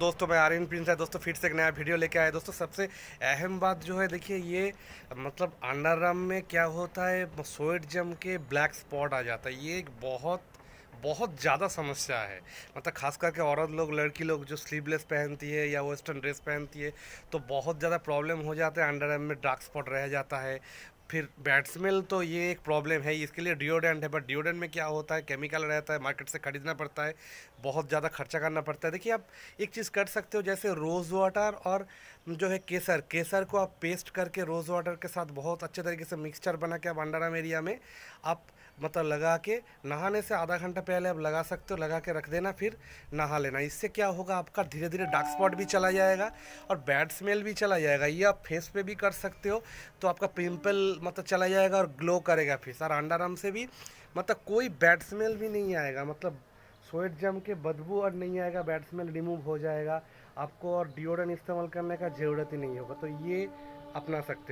दोस्तों मैं आर्यन प्रिंस है दोस्तों फिर से एक नया वीडियो लेके आया दोस्तों सबसे अहम बात जो है देखिए ये मतलब अंडर आर्म में क्या होता है सोएट जम के ब्लैक स्पॉट आ जाता है ये एक बहुत बहुत ज़्यादा समस्या है मतलब खास करके औरत लोग लड़की लोग जो स्लीवलेस पहनती है या वेस्टर्न ड्रेस पहनती है तो बहुत ज़्यादा प्रॉब्लम हो जाता है अंडर आर्म में डार्क स्पॉट रह जाता है फिर बैट स्मेल तो ये एक प्रॉब्लम है इसके लिए डिओडेंट है बट डिओडेंट में क्या होता है केमिकल रहता है मार्केट से ख़रीदना पड़ता है बहुत ज़्यादा खर्चा करना पड़ता है देखिए आप एक चीज़ कर सकते हो जैसे रोज़ वाटर और जो है केसर केसर को आप पेस्ट करके रोज़ वाटर के साथ बहुत अच्छे तरीके से मिक्सचर बना के आप अंडाराम एरिया में आप मतलब लगा के नहाने से आधा घंटा पहले आप लगा सकते हो लगा के रख देना फिर नहा लेना इससे क्या होगा आपका धीरे धीरे डार्क स्पॉट भी चला जाएगा और बैड स्मेल भी चला जाएगा ये आप फेस पे भी कर सकते हो तो आपका पिंपल मतलब चला जाएगा और ग्लो करेगा फिर सर अंडर आर्म से भी मतलब कोई बैड स्मेल भी नहीं आएगा मतलब स्वेट जम के बदबू और नहीं आएगा बैड स्मेल रिमूव हो जाएगा आपको और डिओडन इस्तेमाल करने का ज़रूरत ही नहीं होगा तो ये अपना सकते